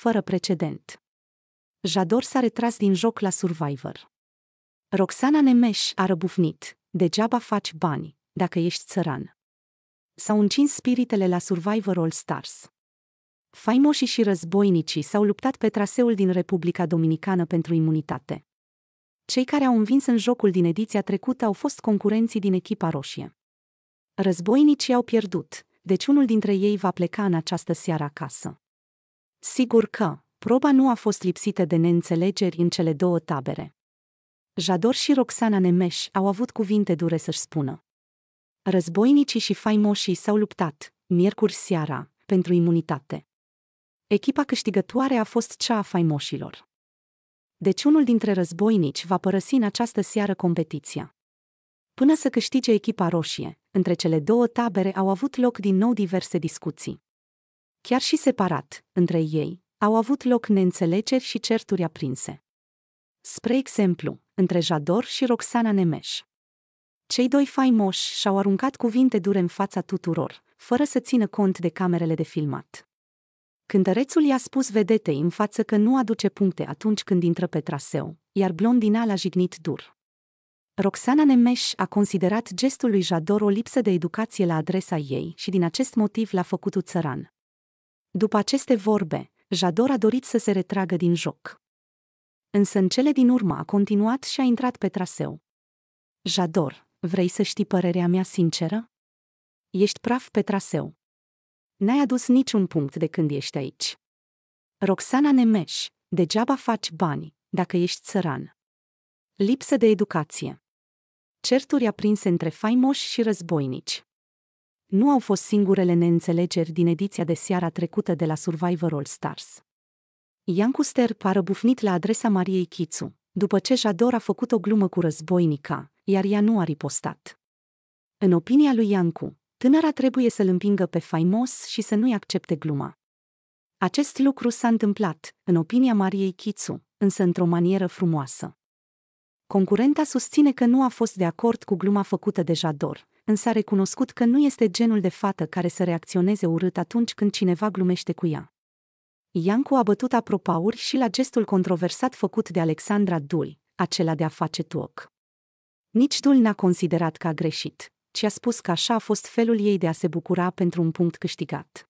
fără precedent. Jador s-a retras din joc la Survivor. Roxana Nemeș a răbufnit, degeaba faci bani, dacă ești țăran. S-au încins spiritele la Survivor All Stars. Faimoșii și războinicii s-au luptat pe traseul din Republica Dominicană pentru imunitate. Cei care au învins în jocul din ediția trecută au fost concurenții din echipa roșie. Războinicii au pierdut, deci unul dintre ei va pleca în această seară acasă. Sigur că, proba nu a fost lipsită de neînțelegeri în cele două tabere. Jador și Roxana Nemeș au avut cuvinte dure să-și spună. Războinicii și faimoșii s-au luptat, miercuri seara, pentru imunitate. Echipa câștigătoare a fost cea a faimoșilor. Deci unul dintre războinici va părăsi în această seară competiția. Până să câștige echipa roșie, între cele două tabere au avut loc din nou diverse discuții chiar și separat, între ei, au avut loc neînțelegeri și certuri aprinse. Spre exemplu, între Jador și Roxana Nemeș. Cei doi faimoși și-au aruncat cuvinte dure în fața tuturor, fără să țină cont de camerele de filmat. Cântărețul i-a spus vedetei în față că nu aduce puncte atunci când intră pe traseu, iar blondina l-a jignit dur. Roxana Nemeș a considerat gestul lui Jador o lipsă de educație la adresa ei și din acest motiv l-a făcut țăran. După aceste vorbe, Jador a dorit să se retragă din joc. Însă în cele din urmă a continuat și a intrat pe traseu. Jador, vrei să știi părerea mea sinceră? Ești praf pe traseu. N-ai adus niciun punct de când ești aici. Roxana Nemeș, degeaba faci bani, dacă ești țăran. Lipsă de educație. Certuri aprinse între faimoși și războinici nu au fost singurele neînțelegeri din ediția de seara trecută de la Survivor All Stars. Ian Custer a răbufnit la adresa Mariei Chițu, după ce Jador a făcut o glumă cu războinica, iar ea nu a ripostat. În opinia lui Iancu, tânăra trebuie să-l împingă pe faimos și să nu-i accepte gluma. Acest lucru s-a întâmplat, în opinia Mariei Chițu, însă într-o manieră frumoasă. Concurenta susține că nu a fost de acord cu gluma făcută de Jador, însă a recunoscut că nu este genul de fată care să reacționeze urât atunci când cineva glumește cu ea. Iancu a bătut apropauri și la gestul controversat făcut de Alexandra Dul, acela de a face tuoc. Nici Dul n-a considerat că a greșit, ci a spus că așa a fost felul ei de a se bucura pentru un punct câștigat.